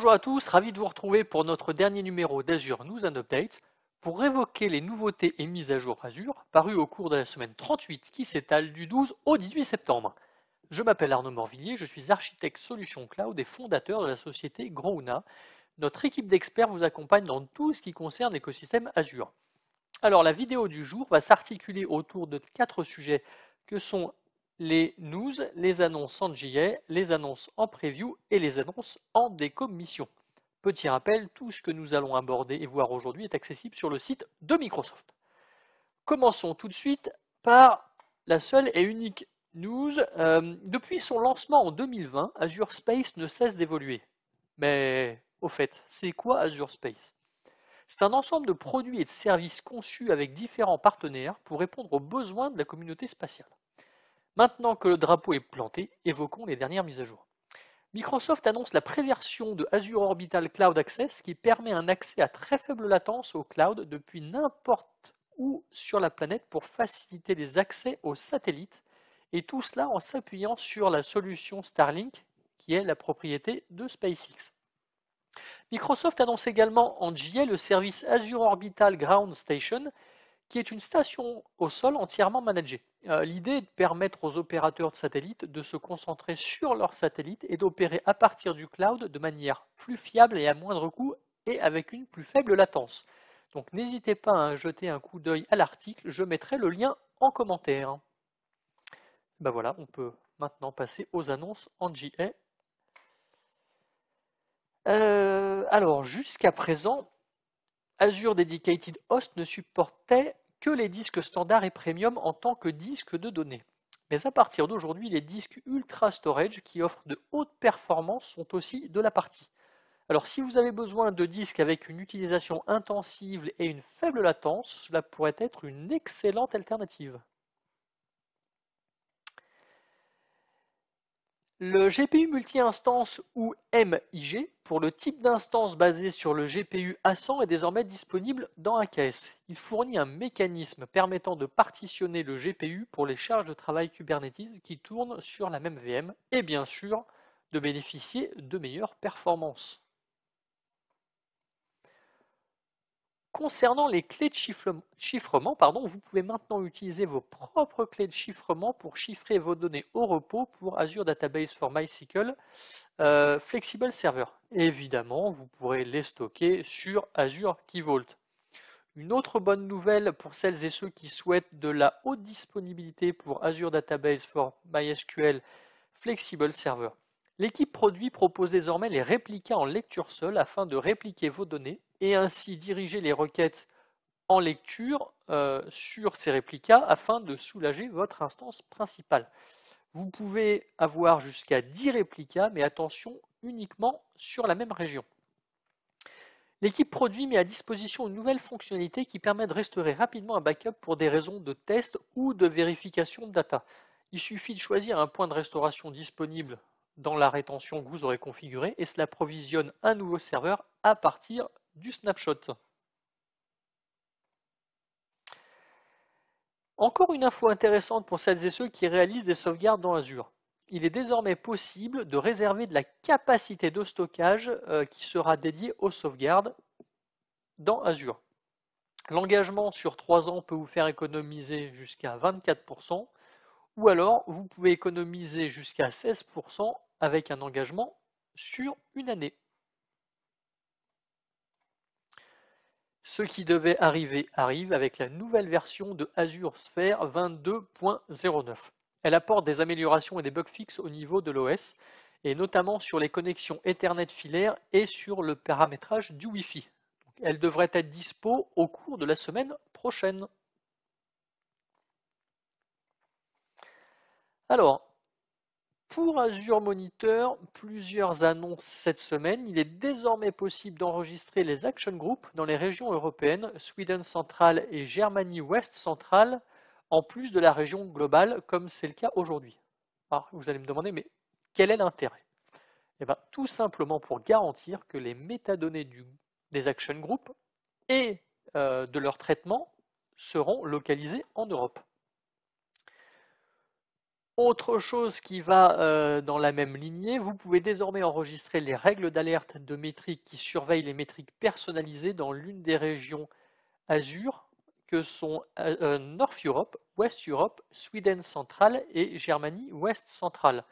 Bonjour à tous, ravi de vous retrouver pour notre dernier numéro d'Azure News and Updates pour évoquer les nouveautés et mises à jour Azure parues au cours de la semaine 38 qui s'étale du 12 au 18 septembre. Je m'appelle Arnaud Morvillier, je suis architecte solution cloud et fondateur de la société Grouna. Notre équipe d'experts vous accompagne dans tout ce qui concerne l'écosystème Azure. Alors la vidéo du jour va s'articuler autour de quatre sujets que sont les news, les annonces en JA, les annonces en preview et les annonces en décommission. Petit rappel, tout ce que nous allons aborder et voir aujourd'hui est accessible sur le site de Microsoft. Commençons tout de suite par la seule et unique news. Euh, depuis son lancement en 2020, Azure Space ne cesse d'évoluer. Mais au fait, c'est quoi Azure Space C'est un ensemble de produits et de services conçus avec différents partenaires pour répondre aux besoins de la communauté spatiale. Maintenant que le drapeau est planté, évoquons les dernières mises à jour. Microsoft annonce la préversion de Azure Orbital Cloud Access qui permet un accès à très faible latence au cloud depuis n'importe où sur la planète pour faciliter les accès aux satellites et tout cela en s'appuyant sur la solution Starlink qui est la propriété de SpaceX. Microsoft annonce également en JA le service Azure Orbital Ground Station qui est une station au sol entièrement managée. Euh, l'idée est de permettre aux opérateurs de satellites de se concentrer sur leurs satellites et d'opérer à partir du cloud de manière plus fiable et à moindre coût et avec une plus faible latence. Donc n'hésitez pas à jeter un coup d'œil à l'article, je mettrai le lien en commentaire. Ben voilà, on peut maintenant passer aux annonces en JA. Euh, alors jusqu'à présent, Azure Dedicated Host ne supportait que les disques standard et premium en tant que disques de données. Mais à partir d'aujourd'hui, les disques Ultra Storage qui offrent de hautes performances sont aussi de la partie. Alors si vous avez besoin de disques avec une utilisation intensive et une faible latence, cela pourrait être une excellente alternative. Le GPU multi-instance ou MIG pour le type d'instance basé sur le GPU A100 est désormais disponible dans AKS. Il fournit un mécanisme permettant de partitionner le GPU pour les charges de travail Kubernetes qui tournent sur la même VM et bien sûr de bénéficier de meilleures performances. Concernant les clés de chiffrement, pardon, vous pouvez maintenant utiliser vos propres clés de chiffrement pour chiffrer vos données au repos pour Azure Database for MySQL euh, Flexible Server. Évidemment, vous pourrez les stocker sur Azure Key Vault. Une autre bonne nouvelle pour celles et ceux qui souhaitent de la haute disponibilité pour Azure Database for MySQL Flexible Server. L'équipe produit propose désormais les réplicas en lecture seule afin de répliquer vos données et ainsi diriger les requêtes en lecture euh, sur ces réplicas afin de soulager votre instance principale. Vous pouvez avoir jusqu'à 10 réplicas, mais attention uniquement sur la même région. L'équipe produit met à disposition une nouvelle fonctionnalité qui permet de restaurer rapidement un backup pour des raisons de test ou de vérification de data. Il suffit de choisir un point de restauration disponible dans la rétention que vous aurez configurée et cela provisionne un nouveau serveur à partir du snapshot. Encore une info intéressante pour celles et ceux qui réalisent des sauvegardes dans Azure. Il est désormais possible de réserver de la capacité de stockage euh, qui sera dédiée aux sauvegardes dans Azure. L'engagement sur 3 ans peut vous faire économiser jusqu'à 24% ou alors vous pouvez économiser jusqu'à 16% avec un engagement sur une année. Ce qui devait arriver arrive avec la nouvelle version de Azure Sphere 22.09. Elle apporte des améliorations et des bugs fixes au niveau de l'OS, et notamment sur les connexions Ethernet filaires et sur le paramétrage du Wi-Fi. Elle devrait être dispo au cours de la semaine prochaine. Alors, pour Azure Monitor, plusieurs annonces cette semaine. Il est désormais possible d'enregistrer les action groups dans les régions européennes, Sweden Central et Germanie ouest Central, en plus de la région globale, comme c'est le cas aujourd'hui. Ah, vous allez me demander, mais quel est l'intérêt eh ben, tout simplement pour garantir que les métadonnées des action groups et euh, de leur traitement seront localisées en Europe. Autre chose qui va euh, dans la même lignée, vous pouvez désormais enregistrer les règles d'alerte de métriques qui surveillent les métriques personnalisées dans l'une des régions Azure, que sont euh, euh, North Europe, West Europe, Sweden Central et Germanie Ouest Centrale,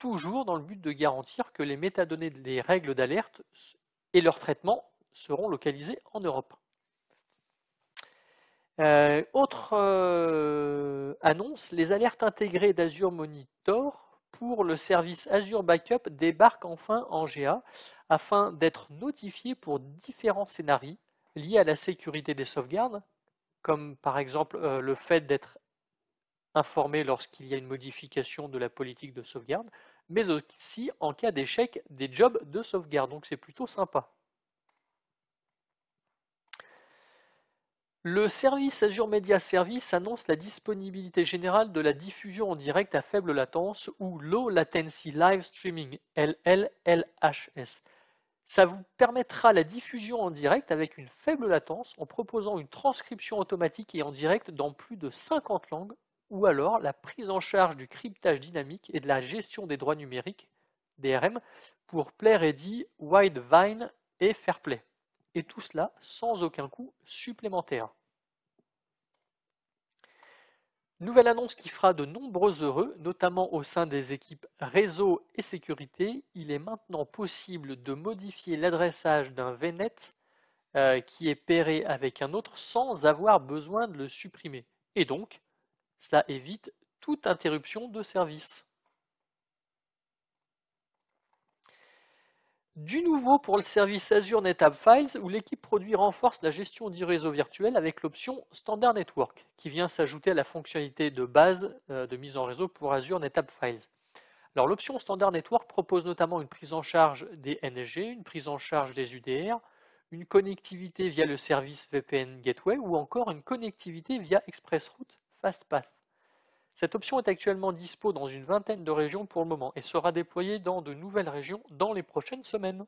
toujours dans le but de garantir que les métadonnées des règles d'alerte et leur traitement seront localisés en Europe. Euh, autre euh, annonce, les alertes intégrées d'Azure Monitor pour le service Azure Backup débarquent enfin en GA afin d'être notifiées pour différents scénarios liés à la sécurité des sauvegardes, comme par exemple euh, le fait d'être informé lorsqu'il y a une modification de la politique de sauvegarde, mais aussi en cas d'échec des jobs de sauvegarde. Donc c'est plutôt sympa. Le service Azure Media Service annonce la disponibilité générale de la diffusion en direct à faible latence ou Low Latency Live Streaming, LLLHS. Ça vous permettra la diffusion en direct avec une faible latence en proposant une transcription automatique et en direct dans plus de 50 langues ou alors la prise en charge du cryptage dynamique et de la gestion des droits numériques, DRM, pour PlayReady, Widevine et Fairplay et tout cela sans aucun coût supplémentaire. Nouvelle annonce qui fera de nombreux heureux, notamment au sein des équipes réseau et sécurité. Il est maintenant possible de modifier l'adressage d'un VNet euh, qui est pairé avec un autre sans avoir besoin de le supprimer. Et donc, cela évite toute interruption de service. Du nouveau pour le service Azure NetApp Files, où l'équipe produit renforce la gestion du réseau virtuel avec l'option Standard Network, qui vient s'ajouter à la fonctionnalité de base euh, de mise en réseau pour Azure NetApp Files. Alors l'option Standard Network propose notamment une prise en charge des NG, une prise en charge des UDR, une connectivité via le service VPN Gateway ou encore une connectivité via ExpressRoute FastPath. Cette option est actuellement dispo dans une vingtaine de régions pour le moment et sera déployée dans de nouvelles régions dans les prochaines semaines.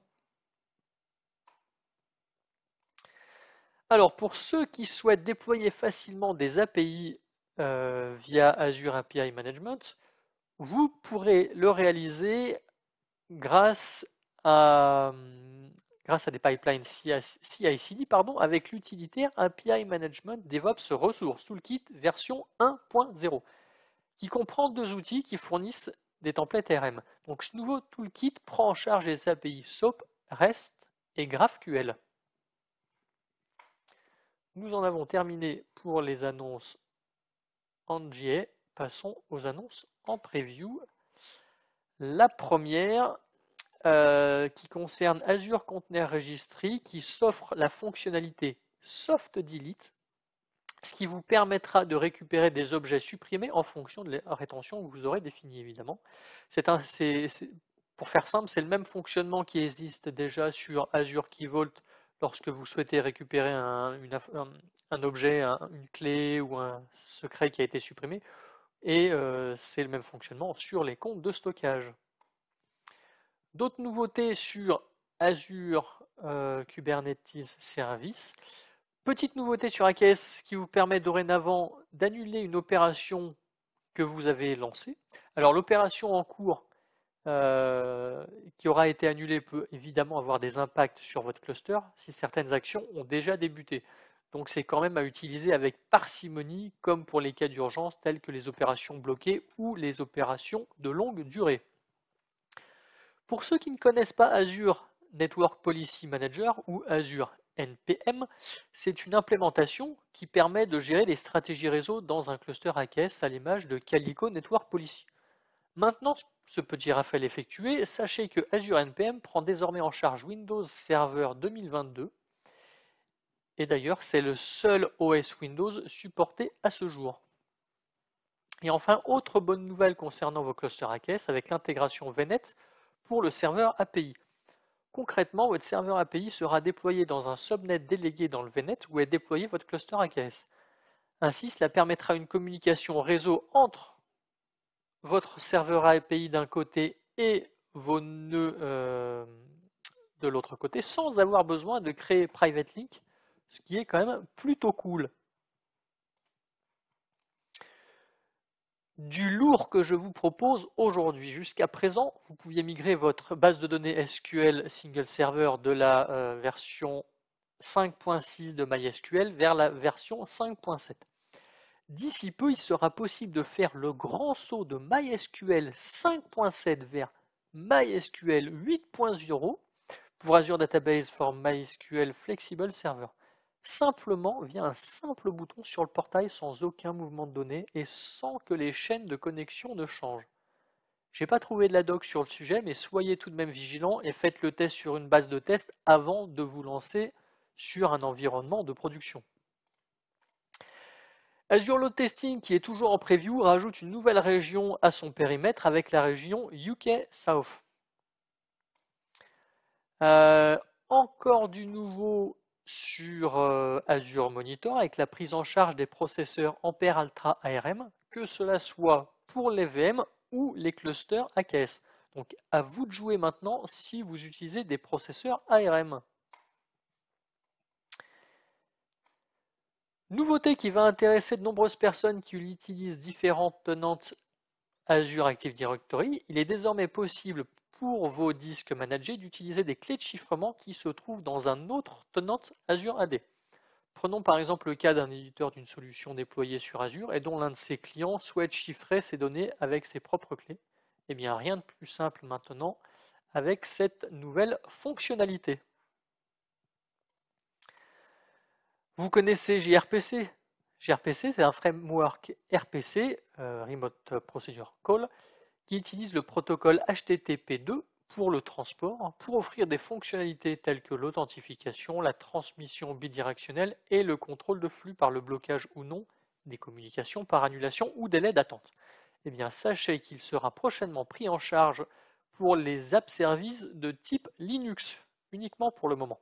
Alors pour ceux qui souhaitent déployer facilement des API euh, via Azure API Management, vous pourrez le réaliser grâce à, des pipelines CI-CD avec l'utilitaire API Management DevOps Resource Toolkit version 1.0 qui comprend deux outils qui fournissent des templates RM. Donc ce nouveau toolkit prend en charge les API SOAP, REST et GraphQL. Nous en avons terminé pour les annonces en JA. Passons aux annonces en preview. La première euh, qui concerne Azure Container Registry qui s'offre la fonctionnalité Soft Delete ce qui vous permettra de récupérer des objets supprimés en fonction de la rétention que vous aurez définie, évidemment. pour faire simple, c'est le même fonctionnement qui existe déjà sur Azure Key Vault lorsque vous souhaitez récupérer un, objet, une clé ou un secret qui a été supprimé. Et euh, c'est le même fonctionnement sur les comptes de stockage. D'autres nouveautés sur Azure euh, Kubernetes Service, Petite nouveauté sur AKS qui vous permet dorénavant d'annuler une opération que vous avez lancée. Alors l'opération en cours euh, qui aura été annulée peut évidemment avoir des impacts sur votre cluster si certaines actions ont déjà débuté. Donc c'est quand même à utiliser avec parcimonie comme pour les cas d'urgence tels que les opérations bloquées ou les opérations de longue durée. Pour ceux qui ne connaissent pas Azure Network Policy Manager ou Azure NPM, c'est une implémentation qui permet de gérer les stratégies réseau dans un cluster AKS à l'image de Calico Network Policy. Maintenant, ce petit rafale effectué, sachez que Azure NPM prend désormais en charge Windows Server 2022. Et d'ailleurs, c'est le seul OS Windows supporté à ce jour. Et enfin, autre bonne nouvelle concernant vos clusters AKS avec l'intégration VNet pour le serveur API. Concrètement, votre serveur API sera déployé dans un subnet délégué dans le VNet où est déployé votre cluster AKS. Ainsi, cela permettra une communication réseau entre votre serveur API d'un côté et vos nœuds euh, de l'autre côté sans avoir besoin de créer private link, ce qui est quand même plutôt cool. du lourd que je vous propose aujourd'hui. Jusqu'à présent, vous pouviez migrer votre base de données SQL single server de la euh, version 5.6 de MySQL vers la version 5.7. D'ici peu, il sera possible de faire le grand saut de MySQL 5.7 vers MySQL 8.0 pour Azure Database for MySQL Flexible Server simplement via un simple bouton sur le portail sans aucun mouvement de données et sans que les chaînes de connexion ne changent. J'ai pas trouvé de la doc sur le sujet, mais soyez tout de même vigilants et faites le test sur une base de test avant de vous lancer sur un environnement de production. Azure Load Testing, qui est toujours en preview, rajoute une nouvelle région à son périmètre avec la région UK South. Euh, encore du nouveau sur euh, Azure Monitor avec la prise en charge des processeurs Ampère Ultra ARM, que cela soit pour les VM ou les clusters AKS. Donc à vous de jouer maintenant si vous utilisez des processeurs ARM. Nouveauté qui va intéresser de nombreuses personnes qui utilisent différentes tenantes Azure Active Directory, il est désormais possible pour vos disques managés d'utiliser des clés de chiffrement qui se trouvent dans un autre tenant Azure AD. Prenons par exemple le cas d'un éditeur d'une solution déployée sur Azure et dont l'un de ses clients souhaite chiffrer ses données avec ses propres clés. Eh bien, rien de plus simple maintenant avec cette nouvelle fonctionnalité. Vous connaissez gRPC. gRPC, c'est un framework RPC, euh, Remote Procedure Call, qui utilise le protocole HTTP2 pour le transport, pour offrir des fonctionnalités telles que l'authentification, la transmission bidirectionnelle et le contrôle de flux par le blocage ou non des communications par annulation ou délai d'attente. Eh bien, sachez qu'il sera prochainement pris en charge pour les app services de type Linux, uniquement pour le moment.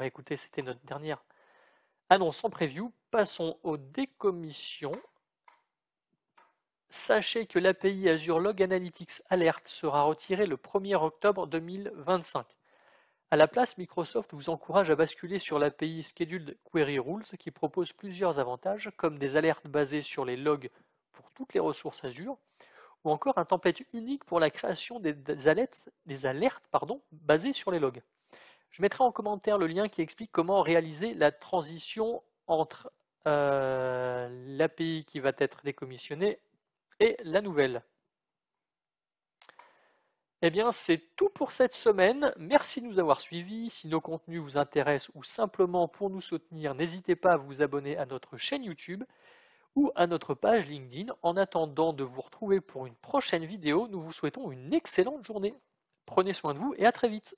Eh écoutez, c'était notre dernière annonce en preview. Passons aux décommissions. Sachez que l'API Azure Log Analytics Alert sera retirée le 1er octobre 2025. À la place, Microsoft vous encourage à basculer sur l'API Scheduled Query Rules qui propose plusieurs avantages comme des alertes basées sur les logs pour toutes les ressources Azure ou encore un template unique pour la création des, alertes, basées sur les logs. Je mettrai en commentaire le lien qui explique comment réaliser la transition entre euh, l'API qui va être décommissionnée et la nouvelle. Eh bien, c'est tout pour cette semaine. Merci de nous avoir suivis. Si nos contenus vous intéressent ou simplement pour nous soutenir, n'hésitez pas à vous abonner à notre chaîne YouTube ou à notre page LinkedIn. En attendant de vous retrouver pour une prochaine vidéo, nous vous souhaitons une excellente journée. Prenez soin de vous et à très vite.